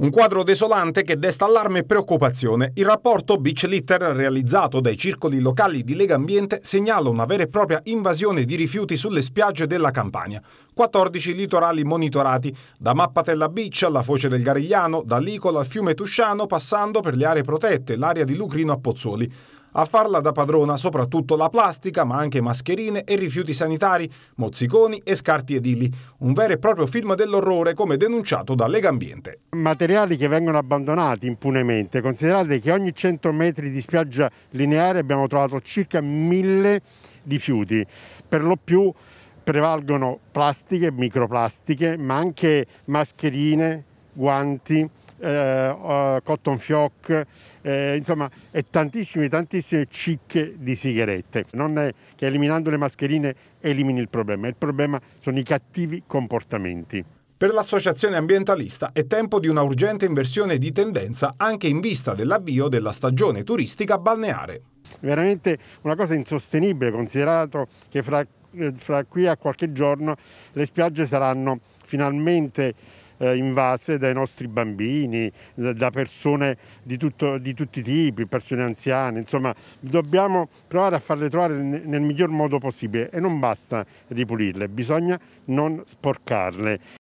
Un quadro desolante che desta allarme e preoccupazione. Il rapporto Beach Litter realizzato dai circoli locali di Lega Ambiente segnala una vera e propria invasione di rifiuti sulle spiagge della Campania. 14 litorali monitorati, da Mappatella Beach alla Foce del Garigliano, da Licola al fiume Tusciano, passando per le aree protette, l'area di Lucrino a Pozzuoli. A farla da padrona soprattutto la plastica, ma anche mascherine e rifiuti sanitari, mozziconi e scarti edili. Un vero e proprio film dell'orrore, come denunciato da Lega Ambiente. Materiali che vengono abbandonati impunemente. Considerate che ogni 100 metri di spiaggia lineare abbiamo trovato circa 1000 rifiuti, per lo più prevalgono plastiche, microplastiche, ma anche mascherine, guanti, eh, eh, Cotton Fioc, eh, insomma, e tantissime, tantissime cicche di sigarette. Non è che eliminando le mascherine elimini il problema, il problema sono i cattivi comportamenti. Per l'associazione ambientalista è tempo di una urgente inversione di tendenza anche in vista dell'avvio della stagione turistica balneare. Veramente una cosa insostenibile, considerato che fra, eh, fra qui a qualche giorno le spiagge saranno finalmente eh, invase dai nostri bambini, da persone di, tutto, di, tutti i tipi, persone anziane, insomma dobbiamo provare a farle trovare nel miglior modo possibile e non basta ripulirle, bisogna non sporcarle